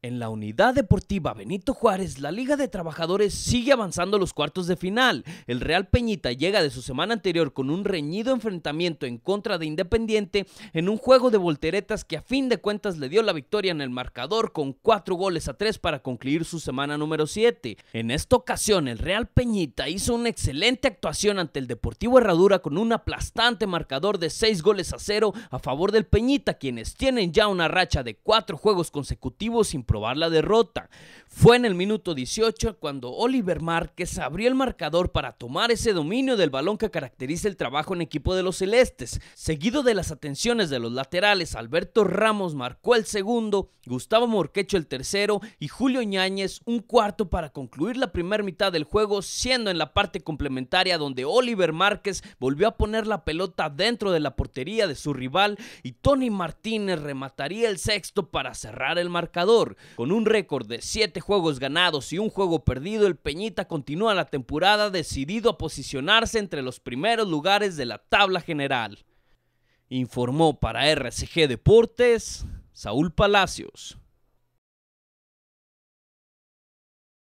En la unidad deportiva Benito Juárez, la Liga de Trabajadores sigue avanzando los cuartos de final. El Real Peñita llega de su semana anterior con un reñido enfrentamiento en contra de Independiente en un juego de volteretas que a fin de cuentas le dio la victoria en el marcador con cuatro goles a tres para concluir su semana número 7. En esta ocasión, el Real Peñita hizo una excelente actuación ante el Deportivo Herradura con un aplastante marcador de seis goles a cero a favor del Peñita, quienes tienen ya una racha de cuatro juegos consecutivos sin probar la derrota. Fue en el minuto 18 cuando Oliver Márquez abrió el marcador para tomar ese dominio del balón que caracteriza el trabajo en equipo de los celestes. Seguido de las atenciones de los laterales, Alberto Ramos marcó el segundo, Gustavo Morquecho el tercero y Julio Ñáñez un cuarto para concluir la primera mitad del juego, siendo en la parte complementaria donde Oliver Márquez volvió a poner la pelota dentro de la portería de su rival y Tony Martínez remataría el sexto para cerrar el marcador. Con un récord de siete juegos ganados y un juego perdido, el Peñita continúa la temporada decidido a posicionarse entre los primeros lugares de la tabla general. Informó para RCG Deportes Saúl Palacios.